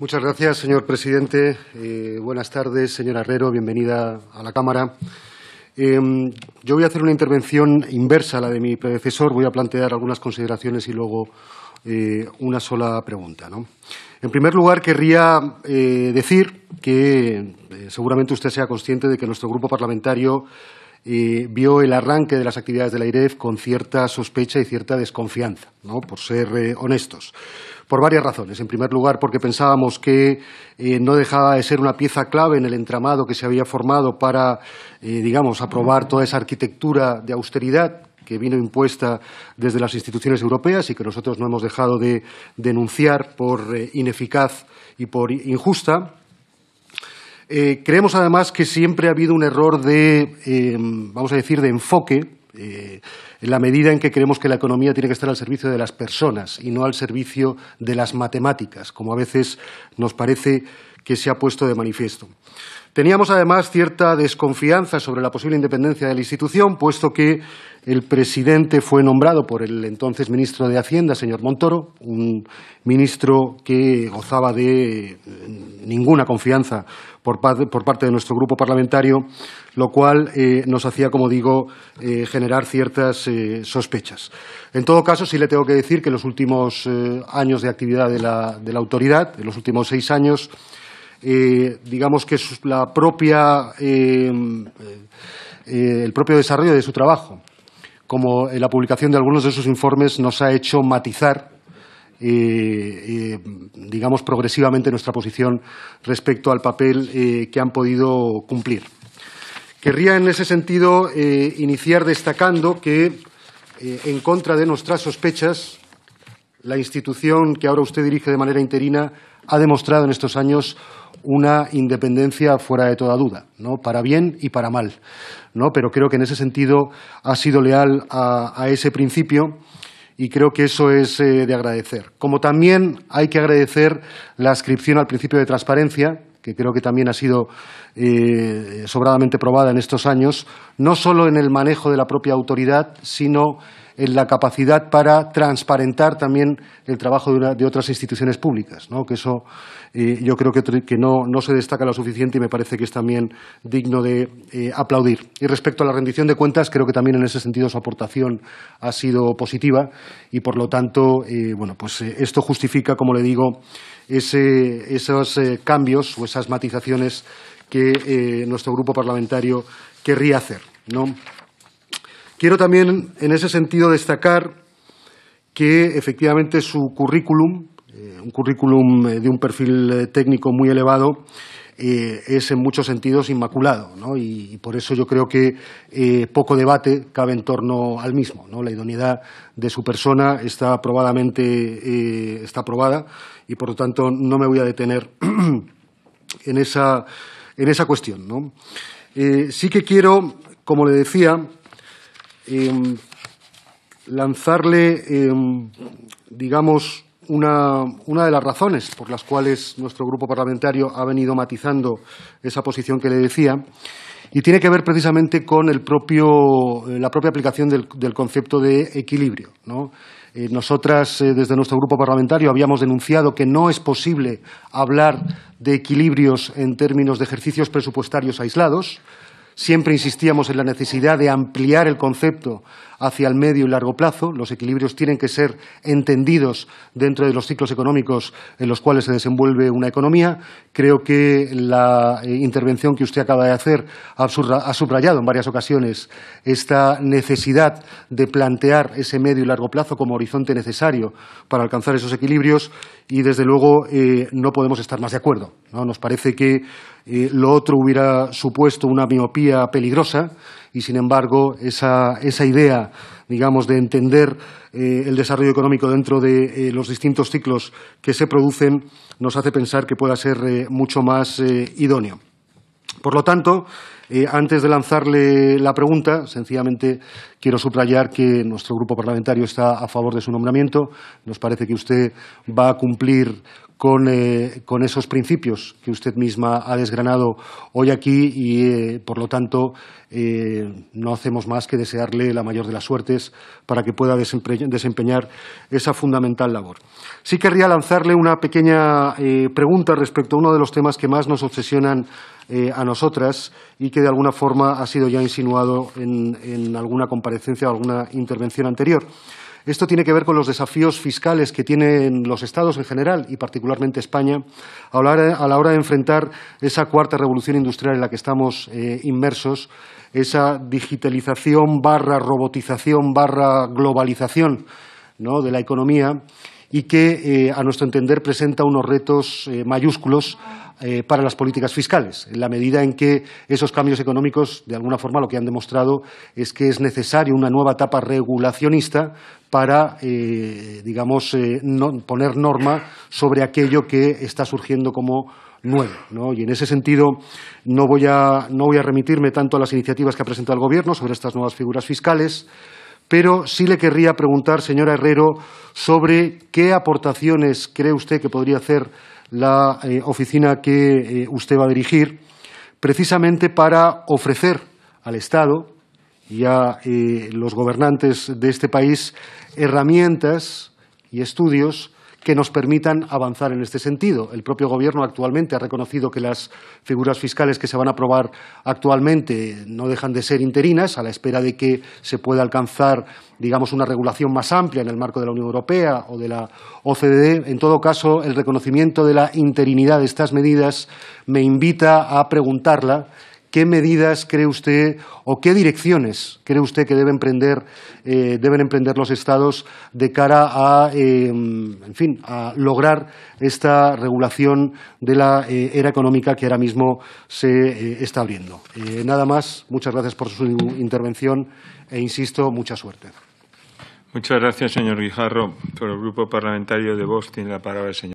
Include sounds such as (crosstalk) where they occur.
Muchas gracias, señor presidente. Eh, buenas tardes, señora Herrero. Bienvenida a la Cámara. Em, yo voy a hacer una intervención inversa a la de mi predecesor. Voy a plantear algunas consideraciones y luego eh, una sola pregunta. En primer lugar, querría eh, decir que seguramente usted sea consciente de que nuestro grupo parlamentario vio el arranque de las actividades de la IREF con cierta sospecha y cierta desconfianza, ¿no? por ser eh, honestos. Por varias razones. En primer lugar, porque pensábamos que eh, no dejaba de ser una pieza clave en el entramado que se había formado para, eh, digamos, aprobar toda esa arquitectura de austeridad que vino impuesta desde las instituciones europeas y que nosotros no hemos dejado de denunciar por ineficaz y por injusta. Eh, creemos además que siempre ha habido un error de, eh, vamos a decir, de enfoque. Eh, en la medida en que creemos que la economía tiene que estar al servicio de las personas y no al servicio de las matemáticas, como a veces nos parece que se ha puesto de manifiesto. Teníamos además cierta desconfianza sobre la posible independencia de la institución, puesto que el presidente fue nombrado por el entonces ministro de Hacienda, señor Montoro, un ministro que gozaba de eh, ninguna confianza por, parte de nuestro grupo parlamentario, lo cual eh, nos hacía, como digo, eh, generar ciertas sospechas. En todo caso, sí le tengo que decir que en los últimos años de actividad de la autoridad, en los últimos seis años, eh, digamos que eh, eh, el propio desarrollo de su trabajo, como la publicación de algunos de sus informes nos ha hecho matizar digamos, progresivamente nuestra posición respecto al papel que han podido cumplir. Querría, en ese sentido, iniciar destacando que, en contra de nuestras sospechas, la institución que ahora usted dirige de manera interina ha demostrado en estos años una independencia fuera de toda duda, ¿no? para bien y para mal. ¿no? Pero creo que en ese sentido ha sido leal a, ese principio y creo que eso es eh, de agradecer. Como también hay que agradecer la ascripción al principio de transparencia, que creo que también ha sido eh, sobradamente probada en estos años, no solo en el manejo de la propia autoridad, sino en la capacidad para transparentar también el trabajo de, otras instituciones públicas, ¿no? que eso eh, yo creo que, no, se destaca lo suficiente y me parece que es también digno de eh, aplaudir. Y respecto a la rendición de cuentas, creo que también en ese sentido su aportación ha sido positiva y, por lo tanto, eh, bueno, pues esto justifica, como le digo, esos cambios o esas matizaciones que nuestro grupo parlamentario querría hacer. Quiero también, en ese sentido, destacar que efectivamente su currículum, eh, un currículum eh, de un perfil eh, técnico muy elevado, es en muchos sentidos inmaculado, y, por eso yo creo que poco debate cabe en torno al mismo. La idoneidad de su persona está probadamente está probada y por lo tanto no me voy a detener (clears throat) en esa, cuestión. sí que quiero, como le decía, Em, lanzarle, em, digamos, una, de las razones por las cuales nuestro grupo parlamentario ha venido matizando esa posición que le decía, y tiene que ver precisamente con eh, la propia aplicación del, concepto de equilibrio. Eh, nosotras, eh, desde nuestro grupo parlamentario, habíamos denunciado que no es posible hablar de equilibrios en términos de ejercicios presupuestarios aislados, Siempre insistíamos en la necesidad de ampliar el concepto hacia el medio y largo plazo. Los equilibrios tienen que ser entendidos dentro de los ciclos económicos en los cuales se desenvuelve una economía. Creo que la eh, intervención que usted acaba de hacer ha subrayado en varias ocasiones esta necesidad de plantear ese medio y largo plazo como horizonte necesario para alcanzar esos equilibrios y, desde luego, eh, no podemos estar más de acuerdo. Nos parece que eh, lo otro hubiera supuesto una miopía peligrosa y, sin embargo, esa, idea de entender eh, el desarrollo económico dentro de eh, los distintos ciclos que se producen, nos hace pensar que pueda ser eh, mucho más idóneo. Por lo tanto, antes de lanzarle la pregunta, sencillamente quiero subrayar que nuestro grupo parlamentario está a favor de su nombramiento. Nos parece que usted va a cumplir eh, con, esos principios que usted misma ha desgranado hoy aquí y, eh, por lo tanto, eh, no hacemos más que desearle la mayor de las suertes para que pueda desempeñar esa fundamental labor. Sí querría lanzarle una pequeña pregunta respecto a uno de los temas que más nos obsesionan a nosotras y que, de alguna forma, ha sido ya insinuado en alguna comparecencia o alguna intervención anterior. Esto tiene que ver con los desafíos fiscales que tienen los Estados en general y particularmente España a la hora, de enfrentar esa cuarta revolución industrial en la que estamos eh, inmersos, esa digitalización barra robotización barra globalización de la economía y que, eh, a nuestro entender, presenta unos retos eh, mayúsculos eh, para las políticas fiscales, en la medida en que esos cambios económicos, de alguna forma, lo que han demostrado es que es necesaria una nueva etapa regulacionista para, eh, digamos, eh, poner norma sobre aquello que está surgiendo como nuevo. Y en ese sentido no voy, a, no voy a remitirme tanto a las iniciativas que ha presentado el Gobierno sobre estas nuevas figuras fiscales, pero sí le querría preguntar, señora Herrero, sobre qué aportaciones cree usted que podría hacer la eh, oficina que eh, usted va a dirigir, precisamente para ofrecer al Estado y a eh, los gobernantes de este país herramientas y estudios que nos permitan avanzar en este sentido. El propio Gobierno actualmente ha reconocido que las figuras fiscales que se van a aprobar actualmente no dejan de ser interinas, a la espera de que se pueda alcanzar digamos, una regulación más amplia en el marco de la Unión Europea o de la OCDE. En todo caso, el reconocimiento de la interinidad de estas medidas me invita a preguntarla ¿Qué medidas cree usted o qué direcciones cree usted que deben emprender, eh, deben emprender los Estados de cara a, eh, en fin, a lograr esta regulación de la eh, era económica que ahora mismo se está abriendo? nada más, muchas gracias por su intervención e insisto, mucha suerte. Muchas gracias, señor Guijarro. Por el Grupo Parlamentario de Vox tiene la palabra el señor.